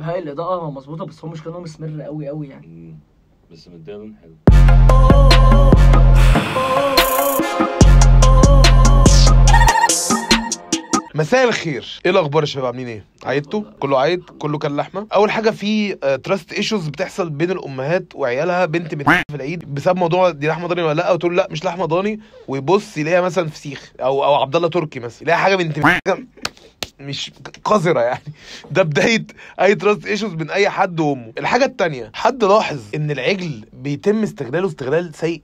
هاي الاضاءه مظبوطه بس هو مشكله كانوا مسمر قوي قوي يعني بس مديها لون حلو مساء الخير ايه الاخبار يا شباب عاملين ايه عيدتوا كله عيد كله كان لحمه اول حاجه في تراست آه، ايشوز بتحصل بين الامهات وعيالها بنت بتحب في العيد بسبب موضوع دي لحمه ضاني ولا لا وتقول لا مش لحمه ضاني ويبص يلاقيها مثلا فسيخ او او عبد الله تركي مثلا يلاقي حاجه بنت مش قذره يعني ده بدايه اي تراست ايشوز من اي حد وامه الحاجه الثانيه حد لاحظ ان العجل بيتم استغلاله استغلال سيء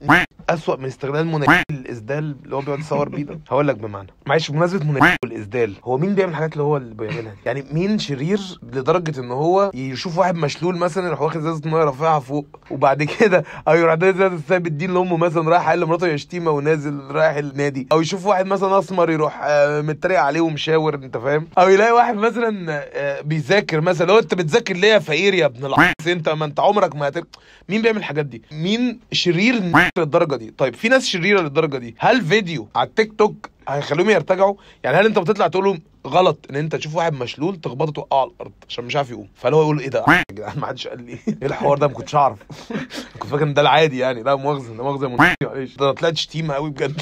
اسوأ من استغلال منى الاسدال اللي هو بيقعد يصور بيه ده هقول لك بمعنى معلش بمناسبه منى الاسدال هو مين بيعمل الحاجات اللي هو اللي بيعملها يعني مين شرير لدرجه ان هو يشوف واحد مشلول مثلا يروح واخد ازازه ميه رافعها فوق وبعد كده او يروح داخل ازازه السايب الدين لامه مثلا رايح قال لمراته يا شتيمه ونازل رايح النادي او يشوف واحد مثلا اسمر يروح آه، متريق عليه ومشاور انت فاهم او يلاقي واحد مثلا آه، بيذاكر مثلا لو انت بتذاكر ليه يا فقير يا ابن العاص انت ما انت عمرك ما هتر... مين بيعمل الحاجات دي مين شرير للدرجه للدرجه دي طيب في ناس شريره للدرجه دي هل فيديو على التيك توك هيخليهم يرتجعوا يعني هل انت بتطلع تقول لهم غلط ان انت تشوف واحد مشلول تخبطه توقعه على الارض عشان مش عارف يقوم فاللي هو يقول ايه ده يا جدعان ما حدش قال لي ايه الحوار ده ما كنتش اعرف كنت فاكر ان ده العادي يعني لا مؤاخذه ده مؤاخذه معلش ده طلعت شتيمه قوي بجد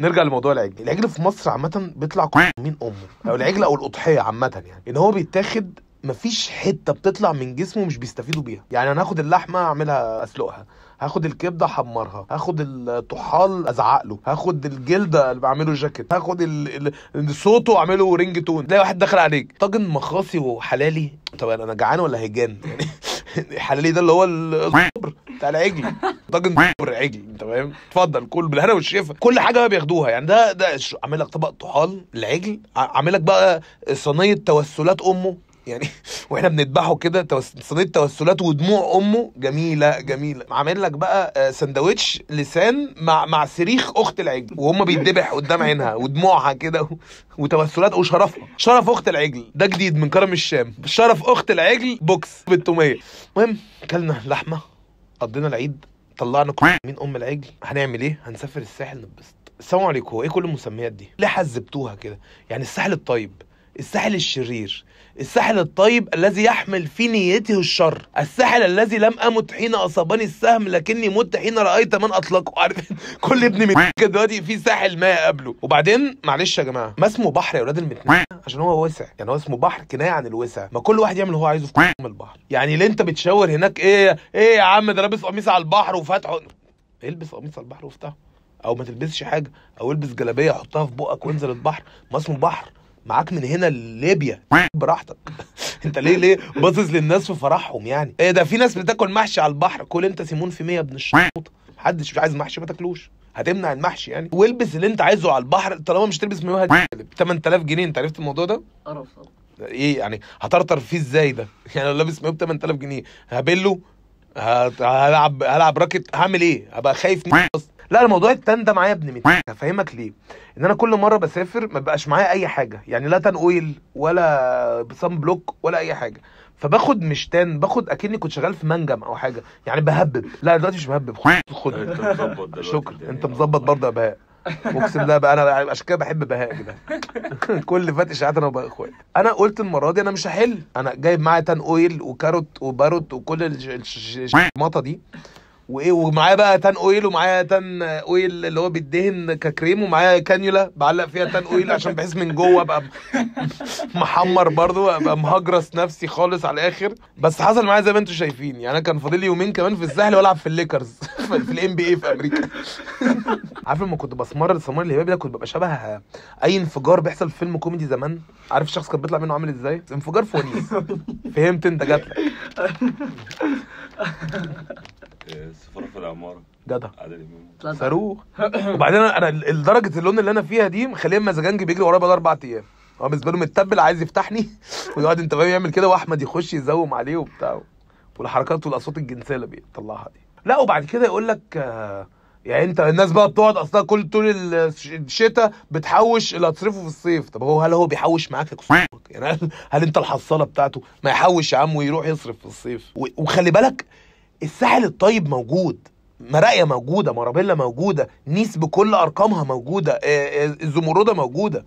نرجع لموضوع العجل العجل في مصر عامه بيطلع مين امه او العجل او الاضحيه عامه يعني ان هو بيتاخد مفيش حته بتطلع من جسمه مش بيستفيدوا بيها يعني انا هاخد اللحمه اعملها اسلقها هاخد الكبده احمرها هاخد الطحال ازعق له هاخد الجلده اللي بعمله جاكيت هاخد ال... ال... صوته اعمله رينج تون تلاقي واحد داخل عليك طاجن مخاصي وحلالي طب انا جعان ولا هيجان يعني حلالي ده اللي هو الصبر بتاع العجل طاجن صبر عجل انت فاهم اتفضل كل بالهنا والشفا كل حاجه بقى بياخدوها يعني ده ده عامل لك طبق طحال العجل عامل لك بقى صينيه توسلات امه يعني واحنا بنذبحه كده صينيه توسلات ودموع امه جميله جميله عامل لك بقى آه، سندوتش لسان مع مع سريخ اخت العجل وهم بيتذبح قدام عينها ودموعها كده وتوسلات وشرفها شرف اخت العجل ده جديد من كرم الشام شرف اخت العجل بوكس بالتوميه المهم اكلنا لحمه قضينا العيد طلعنا مين ام العجل هنعمل ايه هنسافر الساحل نتبسط السلام عليكم ايه كل المسميات دي ليه حذبتوها كده يعني الساحل الطيب الساحل الشرير الساحل الطيب الذي يحمل في نيته الشر الساحل الذي لم امت حين اصابني السهم لكني مت حين رايت من اطلقه عارف كل ابن من دلوقتي في ساحل ما قبله وبعدين معلش يا جماعه ما اسمه بحر يا اولاد المتنين عشان هو واسع يعني هو اسمه بحر كنايه عن الوسع ما كل واحد يعمل اللي هو عايزه في البحر يعني ليه انت بتشاور هناك ايه ايه يا عم ده لابس قميص على البحر وفاتحه البس قميص على البحر وافتحه او ما تلبسش حاجه او البس جلابيه حطها في بقك وانزل البحر ما اسمه بحر معاك من هنا لليبيا براحتك انت ليه ليه باصص للناس في فرحهم يعني ايه ده في ناس بتاكل محشي على البحر كل انت سيمون في 100 ابن الشوط محدش مش عايز محشي ما تاكلوش هتمنع المحشي يعني والبس اللي انت عايزه على البحر طالما مش تلبس مايوه واحد 8000 جنيه انت عرفت الموضوع ده؟ قرف ايه يعني هطرطر فيه ازاي ده؟ يعني لو لابس مايوه ب 8000 جنيه هبله هلعب هلعب راكت هعمل ايه؟ هبقى خايف اصلا لا الموضوع التان ده معايا ابن ميت هفهمك ليه ان انا كل مره بسافر ما بقاش معايا اي حاجه يعني لا تان اويل ولا صن بلوك ولا اي حاجه فباخد مش تان باخد اكني كنت شغال في منجم او حاجه يعني بهبب لا دلوقتي مش بهبب خد خد شكرا انت مظبط برضه يا بهاء اقسم بالله بقى انا عشان كده بحب بهاء كده كل فات اشاعات انا وبقى اخوات انا قلت المره دي انا مش هحل انا جايب معايا تان اويل وكاروت وباروت وكل الشماطه دي وايه ومعايا بقى تان اويل ومعايا تان اويل اللي هو بيدهن ككريم ومعايا كانيولا بعلق فيها تان اويل عشان بحس من جوه ابقى محمر برضو ابقى مهجرس نفسي خالص على الاخر بس حصل معايا زي ما انتم شايفين يعني انا كان فاضل لي يومين كمان في الساحل والعب في الليكرز في الام بي اي في امريكا عارف لما كنت بسمر السمار الهبابي ده كنت ببقى شبه اي انفجار بيحصل في فيلم كوميدي زمان عارف الشخص كان بيطلع منه عامل ازاي انفجار فوانيس فهمت انت جاتلك سفارة في العمارة جدع صاروخ وبعدين انا لدرجه اللون اللي انا فيها دي مخليه مزاجنج بيجري ورايا بقى اربع ايام هو بالنسبه له متبل عايز يفتحني ويقعد انت فاهم يعمل كده واحمد يخش يزوم عليه وبتاع والحركات والاصوات الجنسيه اللي بيطلعها دي لا وبعد كده يقول لك آه، يعني انت الناس بقى بتقعد اصلا كل طول الشتاء بتحوش اللي هتصرفه في الصيف طب هو هل هو بيحوش معاك يعني هل انت الحصاله بتاعته ما يحوش يا عم ويروح يصرف في الصيف وخلي بالك الساحل الطيب موجود مراقيا موجوده مرابيلا موجوده نيس بكل ارقامها موجوده آه، آه، الزمرده موجوده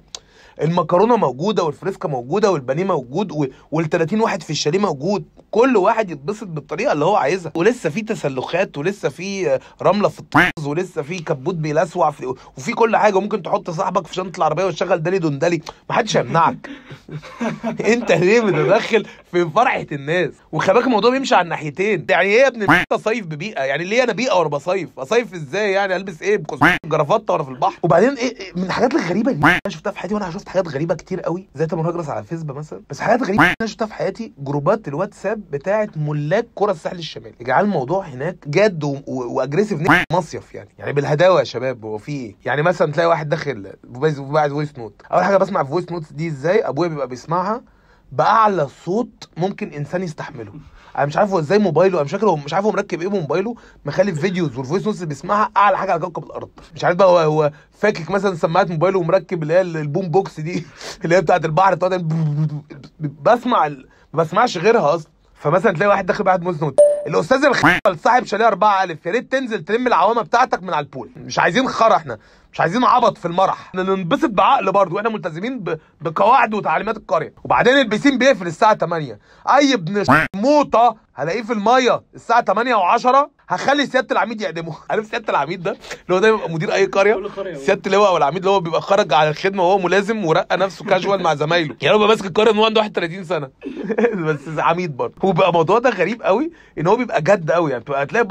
المكرونه موجوده والفريسكا موجوده والبانيه موجود وال30 واحد في الشاليه موجود كل واحد يتبسط بالطريقه اللي هو عايزها ولسه في تسلخات ولسه في رمله في الطاز ولسه في كبوت بيلسوع في... وفي كل حاجه وممكن تحط صاحبك في شنطه العربيه وتشغل دالي دندلي محدش هيمنعك انت ليه بتدخل في فرحه الناس وخباك الموضوع بيمشي على الناحيتين يعني ايه يا ابن صيف ببيئه يعني ليه انا بيئه وانا بصيف اصيف ازاي يعني البس ايه بكوسيه جرافطه وانا في البحر وبعدين ايه, إيه، من الحاجات الغريبه اللي انا شفتها في حياتي وانا شفت حاجات غريبه كتير قوي زي تامر هجرس على الفيسبوك مثلا بس حاجات غريبه انا شفتها في حياتي جروبات الواتساب بتاعه ملاك كره الساحل الشمالي يا جدعان الموضوع هناك جد و... و... واجريسيف مصيف يعني يعني بالهداوه يا شباب هو في ايه يعني مثلا تلاقي واحد داخل بعد فويس نوت اول حاجه بسمع فويس نوت دي ازاي ابويا بيبقى بيسمعها باعلى صوت ممكن انسان يستحمله انا مش عارف هو ازاي موبايله انا مش فاكر هو مش عارف هو مركب ايه موبايله مخلي فيديوز والفويس نوتس اللي بيسمعها اعلى حاجه على كوكب الارض مش عارف بقى هو هو فاكك مثلا سماعه موبايله ومركب اللي هي البوم بوكس دي اللي هي بتاعت البحر بتاعت بسمع ما بسمعش غيرها اصلا فمثلا تلاقي واحد داخل بعد موز نوت الاستاذ الخ صاحب شاليه 4000 يا ريت تنزل تلم العوامه بتاعتك من على البول مش عايزين خرا احنا مش عايزين عبط في المرح احنا ننبسط بعقل برضه واحنا ملتزمين بقواعد وتعليمات القريه وبعدين البيسين بيقفل الساعه 8 اي ابن موطه هلاقيه في الميه الساعه 8 و10 هخلي سياده العميد يعدمه عارف سياده العميد ده اللي هو دايما بيبقى مدير اي قريه سياده اللواء او العميد اللي هو بيبقى خرج على الخدمه وهو ملازم ورقى نفسه كاجوال مع زمايله يعني هو ماسك القريه من عنده 31 سنه بس عميد برضه هو بقى الموضوع ده غريب قوي ان هو بيبقى جد قوي يعني بتبقى هتلاقي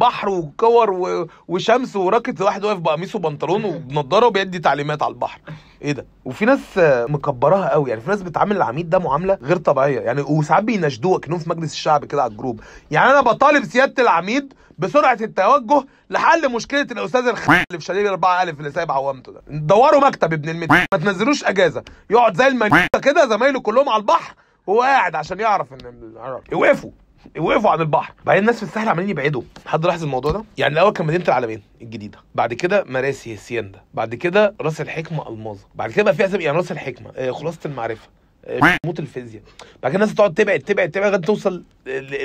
بحر وكور وشمس وراكت واحد واقف بقميص وبنطلون وبنضاره وبيدي تعليمات على البحر ايه ده وفي ناس مكبراها قوي يعني في ناس بتعامل العميد ده معامله غير طبيعيه يعني وساعات بيناشدوه كانوا في مجلس الشعب كده على الجروب يعني انا بطالب سياده العميد بسرعه التوجه لحل مشكله الاستاذ الخ اللي في شاليه الف اللي سايب عوامته ده دوروا مكتب ابن المدينه ما تنزلوش اجازه يقعد زي المجنون كده زمايله كلهم على البحر وهو قاعد عشان يعرف ان يوقفوا وقفوا عن البحر بعدين الناس في الساحل عمالين يبعدوا حد لاحظ الموضوع ده يعني الاول كان مدينه العالمين الجديده بعد كده مراسي سيندا بعد كده راس الحكمه الماظه بعد كده بقى في اسامي يعني راس الحكمه آه، خلاصه المعرفه آه، موت الفيزياء بعد كده الناس تقعد تبعد تبعد تبعد لغايه توصل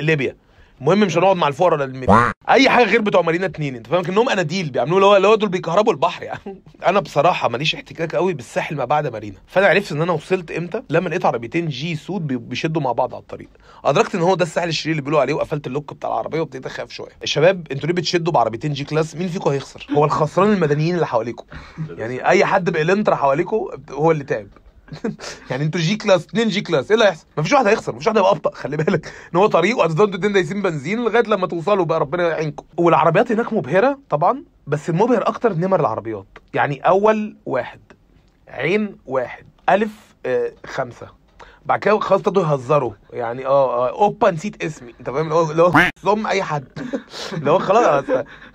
ليبيا المهم مش هنقعد مع الفقراء للم... اي حاجه غير بتوع مارينا اتنين انت فاهم كانهم اناديل بيعملوا اللي هو اللي هو دول بيكهربوا البحر يعني انا بصراحه ماليش احتكاك قوي بالساحل ما بعد مارينا فانا عرفت ان انا وصلت امتى لما لقيت عربيتين جي سود بيشدوا مع بعض على الطريق ادركت ان هو ده الساحل الشرير اللي بيقولوا عليه وقفلت اللوك بتاع العربيه وابتديت اخاف شويه الشباب انتوا ليه بتشدوا بعربيتين جي كلاس مين فيكم هيخسر هو الخسران المدنيين اللي حواليكم يعني اي حد بالانتر حواليكم هو اللي تعب يعني انتوا جي كلاس اثنين جي كلاس ايه اللي هيحصل؟ مفيش واحد هيخسر مفيش واحد هيبقى ابطا خلي بالك ان هو طريق وهتفضلوا الاتنين دايسين بنزين لغايه لما توصلوا بقى ربنا يعينكم والعربيات هناك مبهره طبعا بس المبهر اكتر نمر العربيات يعني اول واحد عين واحد الف آه خمسه بعد كده خلاص ابتدوا يهزروا يعني اه, آه، اوبا نسيت اسمي انت فاهم اللي هو اللي هو اي حد اللي هو خلاص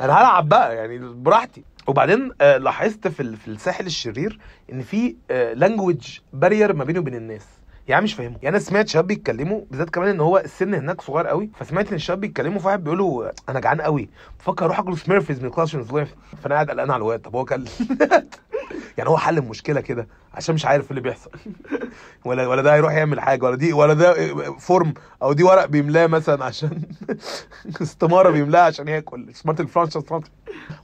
انا هلعب بقى يعني براحتي وبعدين آه، لاحظت في, في الساحل الشرير ان في لانجوج آه، بارير ما بينه وبين الناس يعني مش فاهمه يعني انا سمعت شباب بيتكلموا بالذات كمان ان هو السن هناك صغير قوي فسمعت ان الشباب بيتكلموا فواحد بيقول له انا جعان قوي بفكر اروح اكل سميرفيز من كلاس لايف فانا قاعد قلقان على الواد طب هو كل يعني هو حل المشكله كده عشان مش عارف اللي بيحصل ولا ولا ده هيروح يعمل حاجه ولا دي ولا ده فورم او دي ورق بيملاه مثلا عشان استماره بيملاها عشان ياكل سمارت الفرنش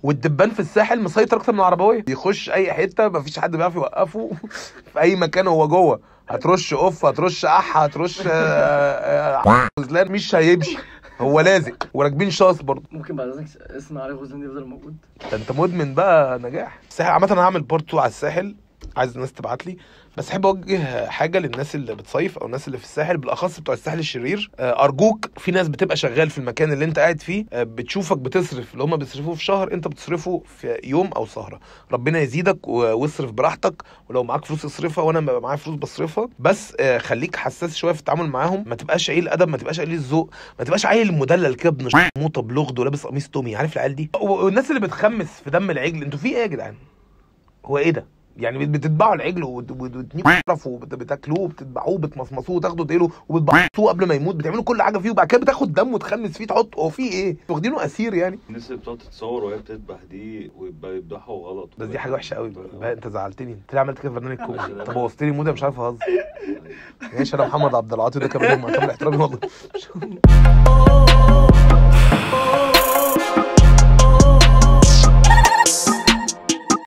والدبان في الساحل مسيطر اكتر من العربويه يخش اي حته مفيش حد بيعرف يوقفه في اي مكان هو جوه هترش اوف هترش اح هترش آه، آه، مش هيمشي هو لازق وراكبين شاص برضه ممكن بعد اذنك اسم علي غزلان يفضل موجود ده انت مدمن بقى نجاح الساحل عامه انا هعمل بارت 2 على الساحل عايز الناس تبعت لي بس احب اوجه حاجه للناس اللي بتصيف او الناس اللي في الساحل بالاخص بتوع الساحل الشرير آه، ارجوك في ناس بتبقى شغال في المكان اللي انت قاعد فيه آه، بتشوفك بتصرف اللي هم بيصرفوه في شهر انت بتصرفه في يوم او سهره ربنا يزيدك واصرف براحتك ولو معاك فلوس اصرفها وانا ببقى معايا فلوس بصرفها بس آه، خليك حساس شويه في التعامل معاهم ما تبقاش عيل ادب ما تبقاش قليل الذوق ما تبقاش عيل مدلل كده ابن موطه بلغد ولابس قميص تومي عارف العيال دي والناس اللي بتخمس في دم العجل انتوا في ايه يا جدعان هو ايه ده يعني بتتبعوا العجل وتنيفوا بتاكلوه وبتتبعوه وبتمصمصوه وتاخدوا تقيله وبتبعتوه قبل ما يموت بتعملوا كل حاجه فيه وبعد كده بتاخد دم وتخمس فيه تحط هو فيه ايه؟ واخدينه اسير يعني الناس اللي بتقعد تتصور وهي بتذبح دي ويبقى يذبحوا غلط بس دي حاجه وحشه قوي انت زعلتني انت عملت كده في برنامج كوميدي طب بوظت لي مود مش عارف اهزر ماشي انا محمد عبد العاطي ده كان كامل احترامي والله